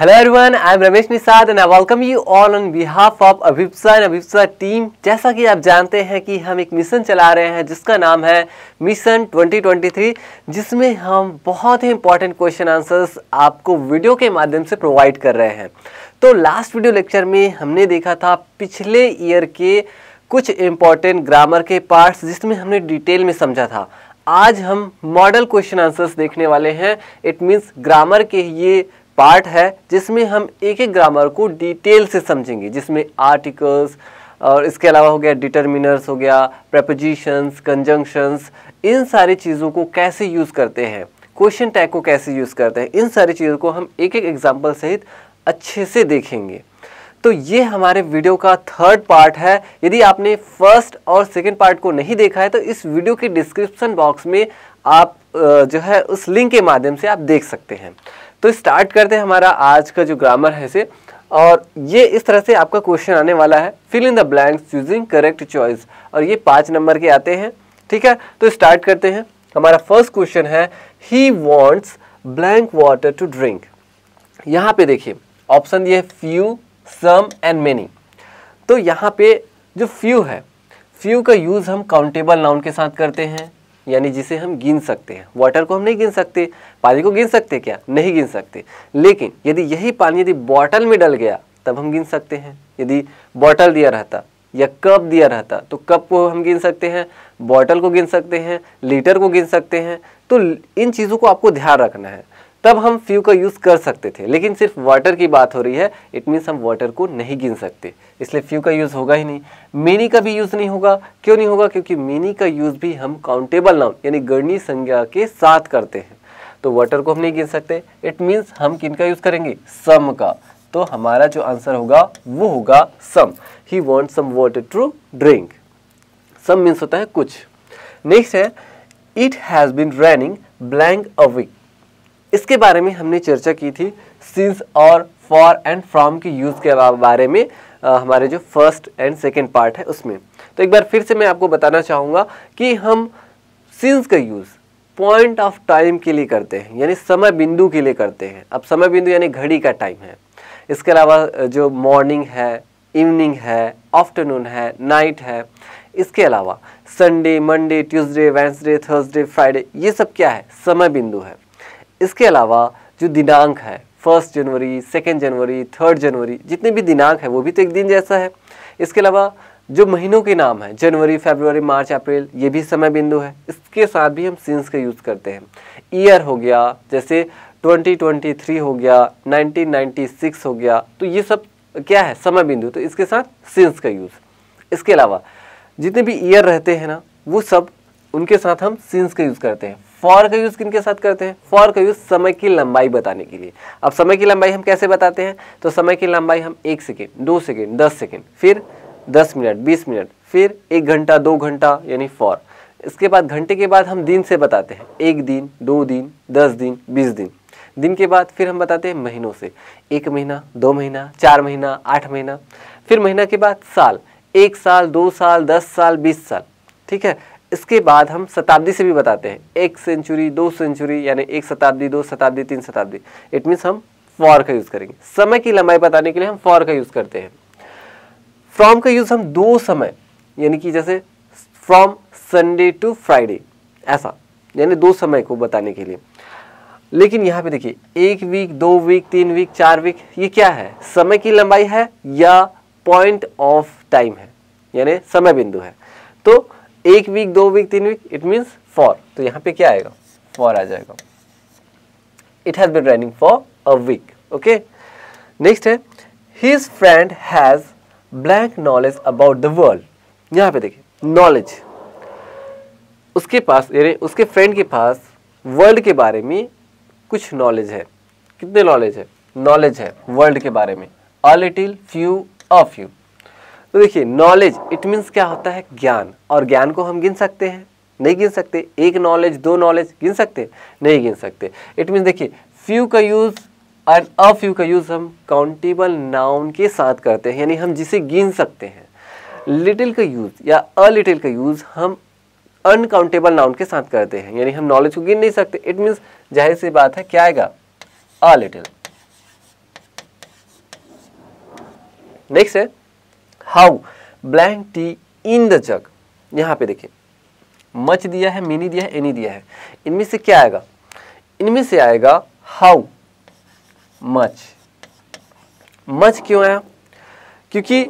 hello everyone I am Ramesh Nishad and I welcome you all on behalf of Abhipsa and Abhipsa team जैसा कि आप जानते हैं कि हम एक मिशन चला रहे हैं जिसका नाम है मिशन 2023 जिसमें हम बहुत ही इंपॉर्टेंट क्वेश्चन आंसर्स आपको वीडियो के माध्यम से प्रोवाइड कर रहे हैं तो लास्ट वीडियो लेक्चर में हमने देखा था पिछले ईयर के कुछ इम्पॉर्टेंट ग्रामर के पार्ट्स जिसमें हमने डिटेल में समझा था आज हम मॉडल क्वेश्चन आंसर्स देखने वाले हैं इट मीन्स ग्रामर के ये पार्ट है जिसमें हम एक एक ग्रामर को डिटेल से समझेंगे जिसमें आर्टिकल्स और इसके अलावा हो गया डिटर्मिनर्स हो गया प्रपोजिशंस कंजंक्शंस इन सारी चीज़ों को कैसे यूज़ करते हैं क्वेश्चन टैग को कैसे यूज़ करते हैं इन सारी चीज़ों को हम एक एक एग्जाम्पल सहित अच्छे से देखेंगे तो ये हमारे वीडियो का थर्ड पार्ट है यदि आपने फर्स्ट और सेकेंड पार्ट को नहीं देखा है तो इस वीडियो के डिस्क्रिप्सन बॉक्स में आप जो है उस लिंक के माध्यम से आप देख सकते हैं तो स्टार्ट करते हैं हमारा आज का जो ग्रामर है से और ये इस तरह से आपका क्वेश्चन आने वाला है fill in the blanks using correct choice और ये पाँच नंबर के आते हैं ठीक है तो स्टार्ट करते हैं हमारा फर्स्ट क्वेश्चन है he wants blank water to drink यहाँ पे देखिए ऑप्शन ये फ्यू सम एंड मेनी तो यहाँ पे जो फ्यू है फ्यू का यूज़ हम काउंटेबल नाउन के साथ करते हैं यानी जिसे हम गिन सकते हैं वाटर को हम नहीं गिन सकते पानी को गिन सकते क्या नहीं गिन सकते लेकिन यदि यही पानी यदि बॉटल में डल गया तब हम गिन सकते हैं यदि बॉटल दिया रहता या कप दिया रहता तो कप को हम गिन सकते हैं बॉटल को गिन सकते हैं लीटर को गिन सकते हैं तो इन चीज़ों को आपको ध्यान रखना है तब हम फ्यू का यूज़ कर सकते थे लेकिन सिर्फ वाटर की बात हो रही है इट मीन्स हम वाटर को नहीं गिन सकते इसलिए फ्यू का यूज़ होगा ही नहीं मिनी का भी यूज़ नहीं होगा क्यों नहीं होगा क्योंकि मिनी का यूज़ भी हम काउंटेबल नाउन यानी गणनीय संज्ञा के साथ करते हैं तो वाटर को हम नहीं गिन सकते इट मीन्स हम किन का यूज़ करेंगे सम का तो हमारा जो आंसर होगा वो होगा some he want some water to drink some means होता है कुछ नेक्स्ट है it has been running blank a week इसके बारे में हमने चर्चा की थी सिंस और फॉर एंड फ्रॉम के यूज़ के बारे में आ, हमारे जो फर्स्ट एंड सेकेंड पार्ट है उसमें तो एक बार फिर से मैं आपको बताना चाहूँगा कि हम सिंस का यूज़ पॉइंट ऑफ टाइम के लिए करते हैं यानी समय बिंदु के लिए करते हैं अब समय बिंदु यानी घड़ी का टाइम है इसके अलावा जो मॉर्निंग है इवनिंग है आफ्टरनून है नाइट है इसके अलावा Sunday Monday Tuesday Wednesday Thursday Friday ये सब क्या है समय बिंदु है इसके अलावा जो दिनांक है फर्स्ट जनवरी सेकेंड जनवरी थर्ड जनवरी जितने भी दिनांक है वो भी तो एक दिन जैसा है इसके अलावा जो महीनों के नाम है जनवरी फरवरी मार्च अप्रैल ये भी समय बिंदु है इसके साथ भी हम सीन्स का यूज़ करते हैं ईयर हो गया जैसे 2023 हो गया 1996 हो गया तो ये सब क्या है समय बिंदु तो इसके साथ सीन्स का यूज़ इसके अलावा जितने भी ईयर रहते हैं ना वो सब उनके साथ हम सीन्स का यूज़ करते हैं फॉर का यूज़ किन के साथ करते हैं फॉर का यूज़ समय की लंबाई बताने के लिए अब समय की लंबाई हम कैसे बताते हैं तो समय की लंबाई हम एक सेकेंड दो सेकेंड दस सेकेंड फिर दस मिनट बीस मिनट फिर एक घंटा दो घंटा यानी फॉर इसके बाद घंटे के बाद हम दिन से बताते हैं एक दिन दो दिन दस दिन बीस दिन दिन के बाद फिर हम बताते हैं महीनों से एक महीना दो महीना चार महीना आठ महीना फिर महीना के बाद साल एक साल दो साल दस साल बीस साल ठीक है इसके बाद हम शताब्दी से भी बताते हैं एक सेंचुरी दो सेंचुरी यानी एक शताब्दी दो शताब्दी तीन शताब्दी इट मीन्स हम फॉर का यूज़ करेंगे समय की लंबाई बताने के लिए हम फॉर का यूज़ करते हैं फ्रॉम का यूज़ हम दो समय यानी कि जैसे फ्रॉम संडे टू फ्राइडे ऐसा यानी दो समय को बताने के लिए लेकिन यहाँ पे देखिए एक वीक दो वीक तीन वीक चार वीक ये क्या है समय की लंबाई है या पॉइंट ऑफ टाइम है यानी समय बिंदु है तो एक वीक दो वीक तीन वीक इट मीन्स फॉर तो यहाँ पे क्या आएगा फॉर आ जाएगा it has been running for a week okay next है his friend has blank knowledge about the world यहाँ पे देखिए नॉलेज उसके पास यानी उसके फ्रेंड के पास वर्ल्ड के बारे में कुछ नॉलेज है कितने नॉलेज है नॉलेज है वर्ल्ड के बारे में a little few a few तो देखिए नॉलेज इट मीन्स क्या होता है ज्ञान और ज्ञान को हम गिन सकते हैं नहीं गिन सकते एक नॉलेज दो नॉलेज गिन सकते नहीं गिन सकते इट मीन्स देखिए फ्यू का यूज़ और अ फ्यू का यूज़ हम काउंटेबल नाउन के साथ करते हैं यानी हम जिसे गिन सकते हैं लिटिल का यूज़ या अ लिटिल का यूज़ हम अनकाउंटेबल नाउन के साथ करते हैं यानी हम नॉलेज को गिन नहीं सकते इट मीन्स जाहिर सी बात है क्या आएगा अ लिटिल नेक्स्ट है how blank tea in the jug यहाँ पे देखिए मच दिया है मिनी दिया है एनी दिया है इनमें से क्या आएगा इनमें से आएगा हाउ मच मच क्यों आया क्योंकि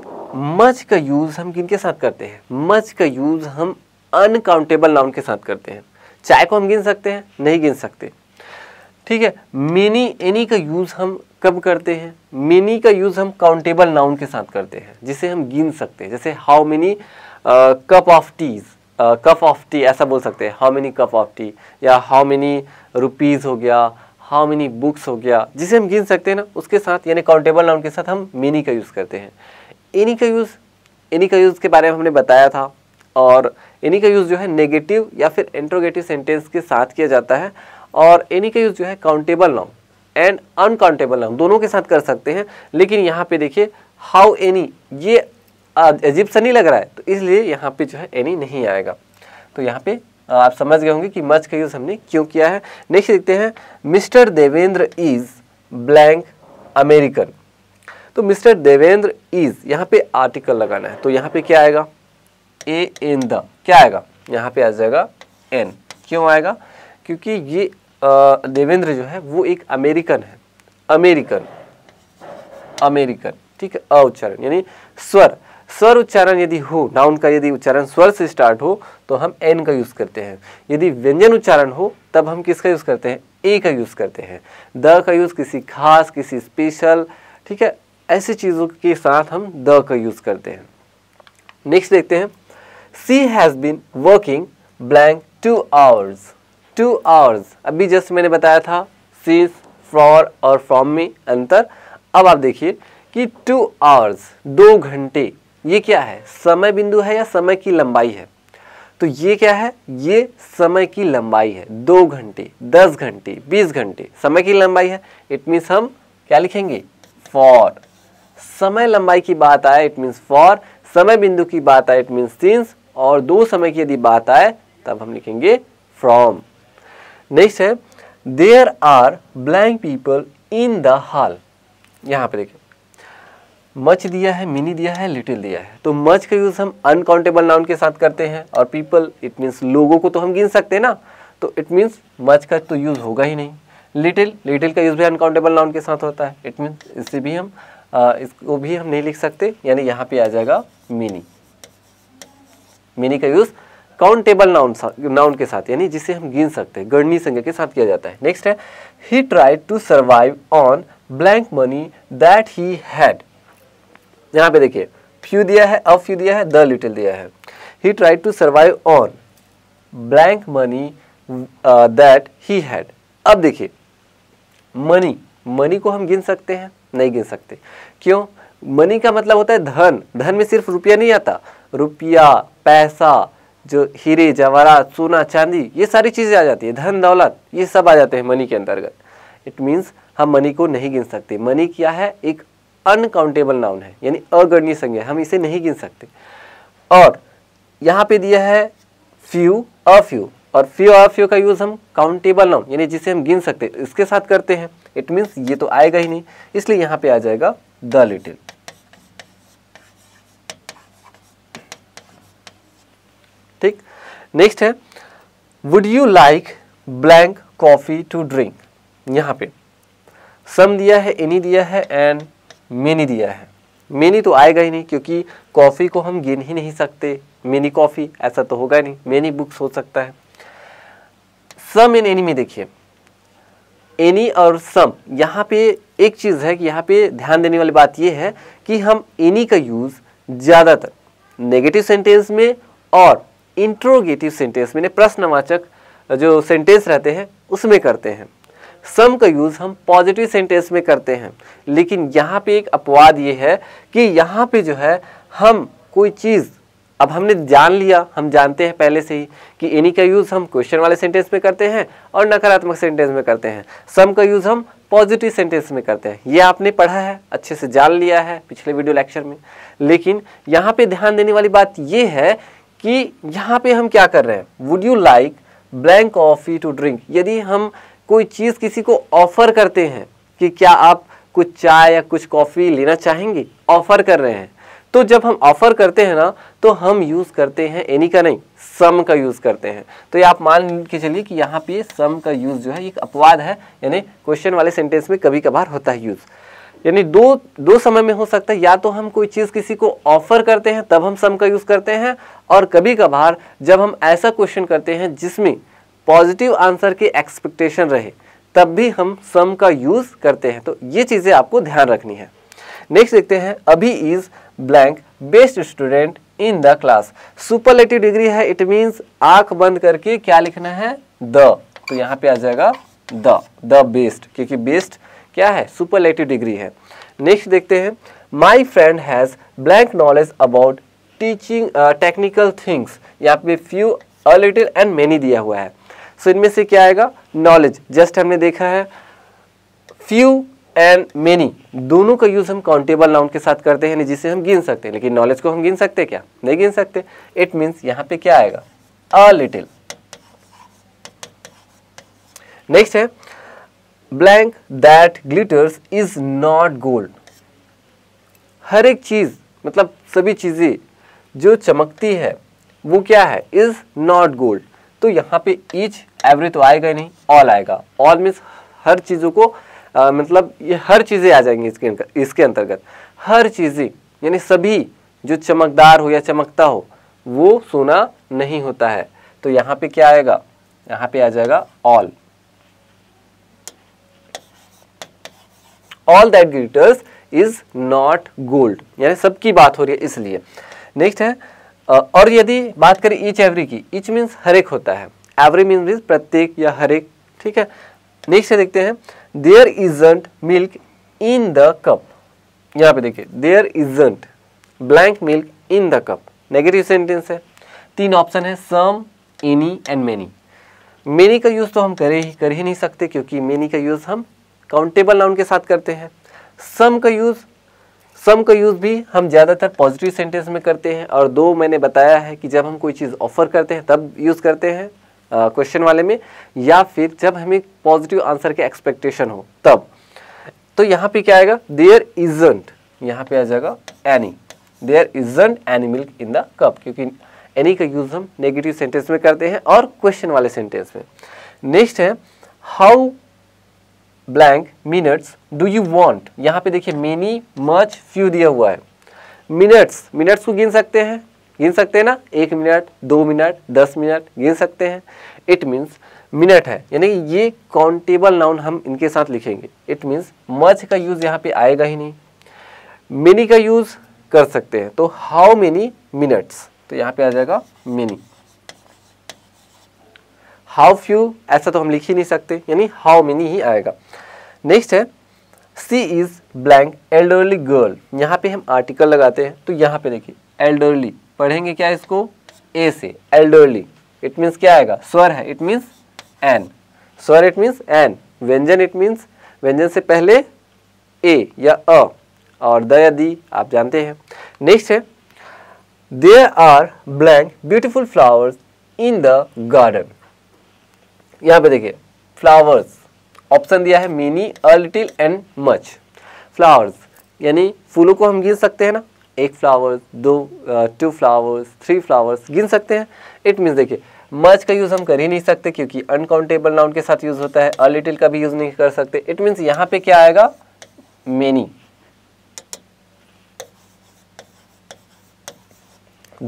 मच का यूज़ हम किन के साथ करते हैं मच का यूज़ हम अनकाउंटेबल नाउन के साथ करते हैं चाय को हम गिन सकते हैं नहीं गिन सकते ठीक है मिनी एनी का यूज़ हम कब करते हैं मेनी का यूज़ हम काउंटेबल नाउन के साथ करते हैं जिसे हम गिन सकते हैं जैसे how many cup of teas cup of tea ऐसा बोल सकते हैं how many cup of tea या हाउ मेनी रुपीज़ हो गया हाउ मेनी बुक्स हो गया जिसे हम गिन सकते हैं ना उसके साथ यानी काउंटेबल नाउन के साथ हम मेनी का यूज़ करते हैं एनी का यूज़ एनी का यूज़ के बारे में हमने बताया था और एनी का यूज़ जो है नेगेटिव या फिर इंट्रोगेटिव सेंटेंस के साथ किया जाता है और एनी का यूज़ जो है countable noun and uncountable noun दोनों के साथ कर सकते हैं लेकिन यहाँ पे देखिए हाउ एनी ये अजीब सा नहीं लग रहा है तो इसलिए यहाँ पे जो है एनी नहीं आएगा तो यहाँ पे आप समझ गए होंगे कि मच का यूज़ हमने क्यों किया है नेक्स्ट देखते हैं mister Devendra is blank American तो मिस्टर देवेंद्र इज़ यहाँ पे आर्टिकल लगाना है तो यहाँ पे क्या आएगा ए इन द क्या आएगा यहाँ पे आ जाएगा एन क्यों आएगा क्योंकि ये देवेंद्र जो है वो एक अमेरिकन है अमेरिकन अमेरिकन ठीक है अउच्चारण यानी स्वर स्वर उच्चारण यदि हो नाउन का यदि उच्चारण स्वर से स्टार्ट हो तो हम एन का यूज़ करते हैं यदि व्यंजन उच्चारण हो तब हम किसका यूज़ करते हैं ए का यूज़ करते हैं द का यूज़ किसी खास किसी स्पेशल ठीक है ऐसी चीज़ों के साथ हम द का यूज़ करते हैं नेक्स्ट देखते हैं she has been working blank two hours two hours अभी जस्ट मैंने बताया था सीस फ्रॉर और फ्रॉम में अंतर अब आप देखिए कि टू आवर्स दो घंटे ये क्या है समय बिंदु है या समय की लंबाई है तो ये क्या है ये समय की लंबाई है दो घंटे दस घंटे बीस घंटे समय की लंबाई है इट मीन्स हम क्या लिखेंगे फॉर समय लंबाई की बात आए इट मीन्स फॉर समय बिंदु की बात आए इट मीन्स सिंस और दो समय की यदि बात आए तब हम लिखेंगे फ्रॉम नेक्स्ट है there are blank people in the hall यहाँ पे देखिए मच दिया है मिनी दिया है लिटिल दिया है तो मच का यूज़ हम अनकाउंटेबल नाउन के साथ करते हैं और पीपल इट मीन्स लोगों को तो हम गिन सकते हैं ना तो इट मीन्स मच का तो यूज़ होगा ही नहीं लिटिल लिटिल का यूज़ भी अनकाउंटेबल नाउन के साथ होता है इट मीन्स इससे भी हम आ, इसको भी हम नहीं लिख सकते यानी यहाँ पे आ जाएगा मिनी मिनी का यूज़ काउंटेबल नाउन नाउन के साथ यानी जिसे हम गिन सकते हैं गणनीय संज्ञा के साथ किया जाता है नेक्स्ट है he tried to survive on blank money that he had यहाँ पे देखिए फ्यू दिया है अ फ्यू दिया है द लिटिल दिया है he tried to survive on blank money that he had अब देखिए मनी मनी को हम गिन सकते हैं नहीं गिन सकते क्यों मनी का मतलब होता है धन धन में सिर्फ रुपया नहीं आता रुपया पैसा जो हीरे जवाहरात सोना चांदी ये सारी चीज़ें आ जाती है धन दौलत ये सब आ जाते हैं मनी के अंतर्गत इट मीन्स हम मनी को नहीं गिन सकते मनी क्या है एक अनकाउंटेबल नाउन है यानी अगणनीय संज्ञा हम इसे नहीं गिन सकते और यहाँ पे दिया है फ्यू अ फ्यू और फ्यू अ फ्यू का यूज़ हम काउंटेबल नाउन यानी जिसे हम गिन सकते इसके साथ करते हैं इट मीन्स ये तो आएगा ही नहीं इसलिए यहाँ पे आ जाएगा द लिटिल ठीक नेक्स्ट है would you like blank coffee to drink यहाँ पे सम दिया है एनी दिया है एंड मेनी दिया है मेनी तो आएगा ही नहीं क्योंकि कॉफ़ी को हम गिन ही नहीं सकते मेनी कॉफ़ी ऐसा तो होगा नहीं मेनी बुक्स हो सकता है सम एंड एनी में देखिए एनी और सम यहाँ पे एक चीज़ है कि यहाँ पे ध्यान देने वाली बात यह है कि हम एनी का यूज़ ज़्यादातर नेगेटिव सेंटेंस में और इंट्रोगेटिव सेंटेंस मैंने प्रश्नवाचक जो सेंटेंस रहते हैं उसमें करते हैं सम का यूज़ हम पॉजिटिव सेंटेंस में करते हैं लेकिन यहाँ पे एक अपवाद ये है कि यहाँ पे जो है हम कोई चीज़ अब हमने जान लिया हम जानते हैं पहले से ही कि एनी का यूज़ हम क्वेश्चन वाले सेंटेंस में करते हैं और नकारात्मक सेंटेंस में करते हैं सम का यूज़ हम पॉजिटिव सेंटेंस में करते हैं ये आपने पढ़ा है अच्छे से जान लिया है पिछले वीडियो लेक्चर में लेकिन यहाँ पे ध्यान देने वाली बात ये है कि यहाँ पे हम क्या कर रहे हैं would you like blank coffee to drink यदि हम कोई चीज़ किसी को ऑफ़र करते हैं कि क्या आप कुछ चाय या कुछ कॉफ़ी लेना चाहेंगे ऑफ़र कर रहे हैं तो जब हम ऑफ़र करते हैं ना तो हम यूज़ करते हैं एनी का नहीं सम का यूज़ करते हैं तो ये आप मान के चलिए कि यहाँ पे सम का यूज़ जो है एक अपवाद है यानी क्वेश्चन वाले सेंटेंस में कभी कभार होता है यूज़ यानी दो दो समय में हो सकता है या तो हम कोई चीज़ किसी को ऑफर करते हैं तब हम सम का यूज़ करते हैं और कभी कभार जब हम ऐसा क्वेश्चन करते हैं जिसमें पॉजिटिव आंसर की एक्सपेक्टेशन रहे तब भी हम सम का यूज़ करते हैं तो ये चीज़ें आपको ध्यान रखनी है नेक्स्ट देखते हैं अभी is blank best student in the class superlative degree है इट मीन्स आंख बंद करके क्या लिखना है द तो यहाँ पे आ जाएगा द द बेस्ट क्योंकि बेस्ट क्या है सुपरलेटिव डिग्री है नेक्स्ट देखते हैं my friend has blank knowledge about teaching technical things यहाँ पे फ्यू अलिटिल एंड मैनी दिया हुआ है सो so, इनमें से क्या आएगा नॉलेज जस्ट हमने देखा है फ्यू एंड मैनी दोनों का यूज़ हम काउंटेबल नाउन के साथ करते हैं जिसे हम गिन सकते हैं लेकिन नॉलेज को हम गिन सकते हैं क्या नहीं गिन सकते इट मीन्स यहाँ पे क्या आएगा अ लिटिल नेक्स्ट है blank that glitters is not gold हर एक चीज़ मतलब सभी चीज़ें जो चमकती है वो क्या है इज नॉट गोल्ड तो यहाँ पे ईच एवरी तो आएगा ही नहीं ऑल आएगा ऑल मीन्स हर चीज़ों को आ, मतलब ये हर चीज़ें आ जाएंगी इसके इसके अंतर्गत हर चीज़ें यानी सभी जो चमकदार हो या चमकता हो वो सोना नहीं होता है तो यहाँ पे क्या आएगा यहाँ पे आ जाएगा all all that glitters is not gold यानी सबकी बात हो रही है इसलिए नेक्स्ट है और यदि बात करें ईच एवरी की ईच मीन्स हर एक होता है एवरी मीन मीन्स प्रत्येक या हर एक ठीक है नेक्स्ट देखते हैं there isn't milk in the cup यहाँ पे देखिए there isn't blank milk in the cup negative sentence है तीन ऑप्शन है some any and many many का यूज़ तो हम करे ही कर ही नहीं सकते क्योंकि मेनी का यूज़ हम काउंटेबल नाउन के साथ करते हैं सम का यूज़ सम का यूज़ भी हम ज़्यादातर पॉजिटिव सेंटेंस में करते हैं और दो मैंने बताया है कि जब हम कोई चीज़ ऑफर करते हैं तब यूज़ करते हैं क्वेश्चन वाले में या फिर जब हमें पॉजिटिव आंसर के एक्सपेक्टेशन हो तब तो यहाँ पे क्या आएगा देयर इजंट यहाँ पे आ जाएगा any there isn't any milk in the cup क्योंकि एनी का यूज़ हम नेगेटिव सेंटेंस में करते हैं और क्वेश्चन वाले सेंटेंस में नेक्स्ट है how blank minutes do you want यहाँ पे देखिए मेनी मच फ्यू दिया हुआ है मिनट्स मिनट्स को गिन सकते हैं गिन सकते हैं ना एक मिनट दो मिनट दस मिनट गिन सकते हैं इट मीन्स मिनट है यानी कि ये काउंटेबल नाउन हम इनके साथ लिखेंगे इट मीन्स मच का यूज़ यहाँ पे आएगा ही नहीं मिनी का यूज़ कर सकते हैं तो हाउ मेनी मिनट्स तो यहाँ पे आ जाएगा मिनी हाउ फ्यू ऐसा तो हम लिख ही नहीं सकते यानी हाउ मेनी ही आएगा नेक्स्ट है she is blank elderly girl यहाँ पे हम आर्टिकल लगाते हैं तो यहाँ पे देखिए एल्डरली पढ़ेंगे क्या इसको ए से एल्डरली इट मीन्स क्या आएगा स्वर है इट मीन्स एन स्वर इट मीन्स एन व्यंजन इट मीन्स व्यंजन से पहले ए या अ और द या दी आप जानते हैं नेक्स्ट है there are blank beautiful flowers in the garden यहाँ पे देखिए फ्लावर्स ऑप्शन दिया है many a little and much flowers यानी फूलों को हम गिन सकते हैं ना एक फ्लावर्स दो टू फ्लावर्स थ्री फ्लावर्स गिन सकते हैं इट मीन्स देखिए मच का यूज़ हम कर ही नहीं सकते क्योंकि अनकाउंटेबल नाउन के साथ यूज़ होता है अ लिटिल का भी यूज़ नहीं कर सकते इट मीन्स यहाँ पे क्या आएगा many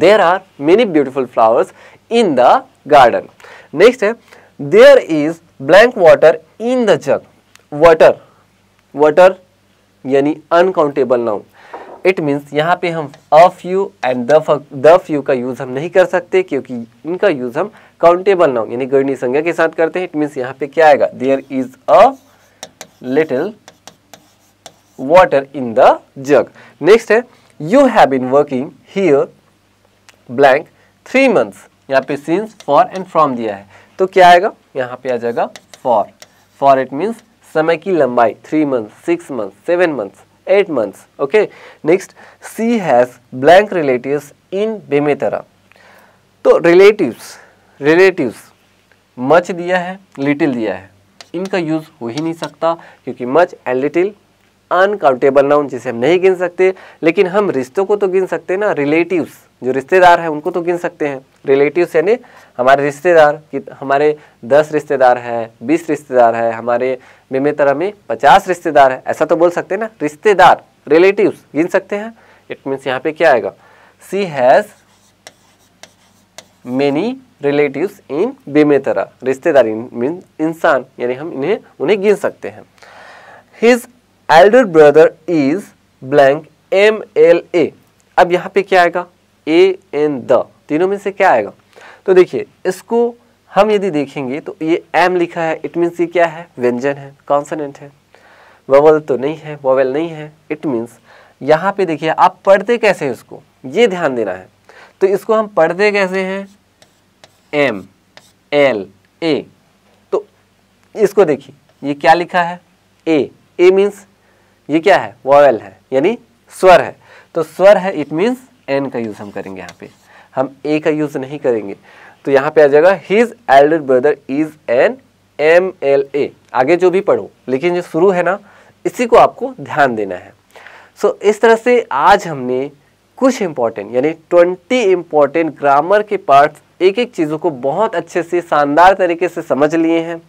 there are many beautiful flowers in the garden next है there is blank water in the jug water water यानी अनकाउंटेबल नाउन इट मीन्स यहाँ पे हम a few and the few का यूज़ हम नहीं कर सकते क्योंकि इनका यूज़ हम काउंटेबल नाउन यानी गर्णी संज्ञा के साथ करते हैं इट मीन्स यहाँ पे क्या आएगा there is a little water in the jug next है you have been working here blank three months यहाँ पे सिंस फॉर एंड फ्रॉम दिया है तो क्या आएगा यहाँ पे आ जाएगा फॉर फॉर इट मीन्स समय की लंबाई three month six month seven months eight months okay next she has blank relatives in Bemetara तो रिलेटिव्स रिलेटिव्स मच दिया है लिटिल दिया है इनका यूज़ हो ही नहीं सकता क्योंकि much and little uncountable noun जिसे हम नहीं गिन सकते लेकिन हम रिश्तों को तो गिन सकते हैं ना रिलेटिव्स जो रिश्तेदार हैं उनको तो गिन सकते हैं रिलेटिव्स यानी हमारे रिश्तेदार कि हमारे दस रिश्तेदार हैं बीस रिश्तेदार हैं हमारे मेमे तरह में पचास रिश्तेदार हैं ऐसा तो बोल सकते हैं ना रिश्तेदार रिलेटिव्स गिन सकते हैं इट मीन्स यहाँ पे क्या आएगा सी हैज़ मेनी रिलेटिव्स इन तरह रिश्तेदार मीन इंसान यानी हम इन्हें उन्हें गिन सकते हैं his elder brother is blank M L A अब यहाँ पे क्या आएगा ए एन द तीनों में से क्या आएगा तो देखिए इसको हम यदि देखेंगे तो ये एम लिखा है इट मीन्स ये क्या है व्यंजन है कॉन्सनेंट है वोवल तो नहीं है वोवेल नहीं है इट मीन्स यहाँ पे देखिए आप पढ़ते कैसे हैं इसको ये ध्यान देना है तो इसको हम पढ़ते कैसे हैं एम एल ए तो इसको देखिए ये क्या लिखा है ए ए मीन्स ये क्या है वॉयल है यानी स्वर है तो स्वर है इट मीन्स एन का यूज़ हम करेंगे यहाँ पे हम ए का यूज़ नहीं करेंगे तो यहाँ पे आ जाएगा his elder brother is an M L A आगे जो भी पढ़ो लेकिन जो शुरू है ना इसी को आपको ध्यान देना है सो so, इस तरह से आज हमने कुछ इम्पॉर्टेंट यानी ट्वेंटी इम्पॉर्टेंट ग्रामर के पार्ट्स एक एक चीज़ों को बहुत अच्छे से शानदार तरीके से समझ लिए हैं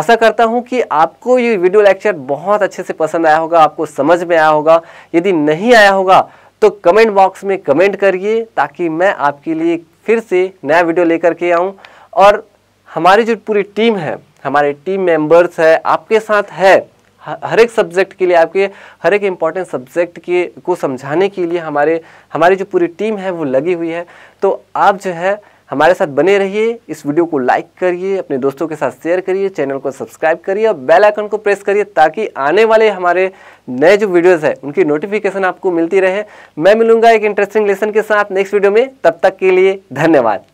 आशा करता हूं कि आपको ये वीडियो लेक्चर बहुत अच्छे से पसंद आया होगा आपको समझ में आया होगा यदि नहीं आया होगा तो कमेंट बॉक्स में कमेंट करिए ताकि मैं आपके लिए फिर से नया वीडियो लेकर के आऊँ और हमारी जो पूरी टीम है हमारे टीम मेंबर्स है आपके साथ है हर एक सब्जेक्ट के लिए आपके हर एक इम्पॉर्टेंट सब्जेक्ट के को समझाने के लिए हमारे हमारी जो पूरी टीम है वो लगी हुई है तो आप जो है हमारे साथ बने रहिए इस वीडियो को लाइक करिए अपने दोस्तों के साथ शेयर करिए चैनल को सब्सक्राइब करिए और बेल आइकन को प्रेस करिए ताकि आने वाले हमारे नए जो वीडियोस हैं उनकी नोटिफिकेशन आपको मिलती रहे मैं मिलूंगा एक इंटरेस्टिंग लेसन के साथ नेक्स्ट वीडियो में तब तक के लिए धन्यवाद